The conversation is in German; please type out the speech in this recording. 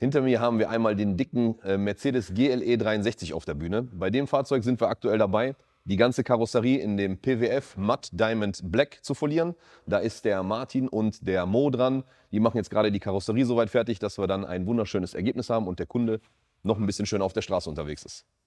Hinter mir haben wir einmal den dicken äh, Mercedes GLE 63 auf der Bühne. Bei dem Fahrzeug sind wir aktuell dabei, die ganze Karosserie in dem PWF Matt Diamond Black zu folieren. Da ist der Martin und der Mo dran. Die machen jetzt gerade die Karosserie soweit fertig, dass wir dann ein wunderschönes Ergebnis haben und der Kunde noch ein bisschen schön auf der Straße unterwegs ist.